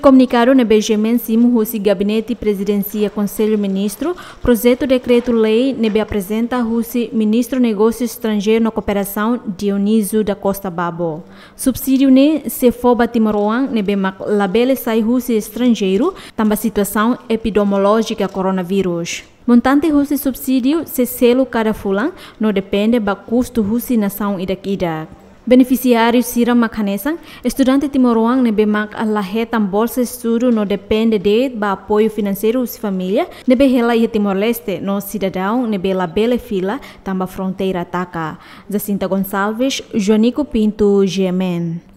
comunicado a Benjamin Simo Rossi Gabinete Presidencia Conselho Ministro, projeto decreto-lei nebe apresenta Rússia Ministro Negócios Estrangeiro na Cooperação Dioniso da Costa Babo. Subsídio ne se foba Timoroan nebe labele sai Rússia Estrangeiro, tamba situação epidemiológica coronavírus. Montante russo subsídio se selo cada fulan, não depende do custo Rússia nação e daqui beneficiários Sira Macanesa, estudante timoruang nebe mak alahe tam bolsa estudo no depende de ba apoio financeiro se família, nebe hela ia Timor-Leste no cidadão nebe la bele fila tamba fronteira taka. Jacinta Gonçalves, Jonico Pinto, Gemen.